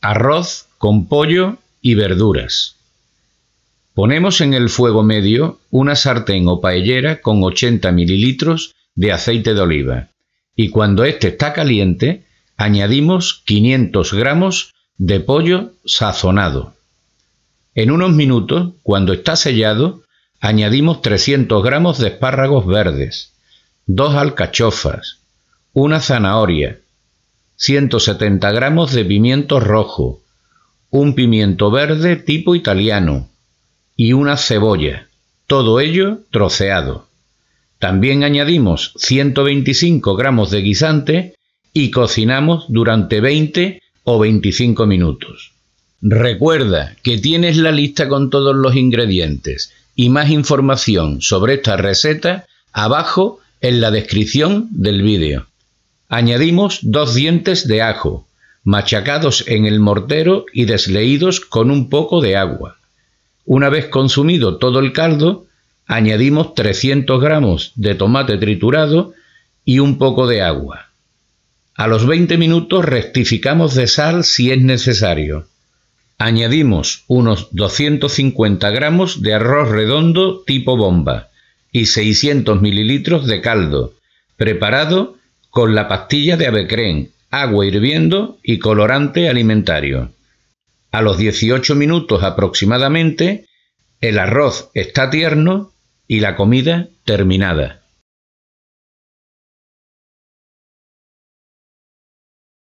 Arroz con pollo y verduras. Ponemos en el fuego medio una sartén o paellera con 80 mililitros de aceite de oliva y cuando este está caliente añadimos 500 gramos de pollo sazonado. En unos minutos, cuando está sellado, añadimos 300 gramos de espárragos verdes, dos alcachofas, una zanahoria, 170 gramos de pimiento rojo, un pimiento verde tipo italiano y una cebolla, todo ello troceado. También añadimos 125 gramos de guisante y cocinamos durante 20 o 25 minutos. Recuerda que tienes la lista con todos los ingredientes y más información sobre esta receta abajo en la descripción del vídeo. Añadimos dos dientes de ajo, machacados en el mortero y desleídos con un poco de agua. Una vez consumido todo el caldo, añadimos 300 gramos de tomate triturado y un poco de agua. A los 20 minutos rectificamos de sal si es necesario. Añadimos unos 250 gramos de arroz redondo tipo bomba y 600 mililitros de caldo, preparado con la pastilla de avecren, agua hirviendo y colorante alimentario. A los 18 minutos aproximadamente, el arroz está tierno y la comida terminada.